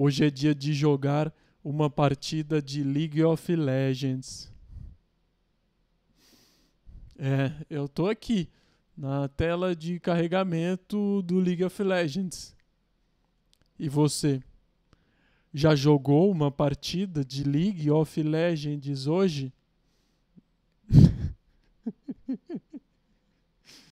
Hoje é dia de jogar uma partida de League of Legends. É, eu tô aqui na tela de carregamento do League of Legends. E você? Já jogou uma partida de League of Legends hoje?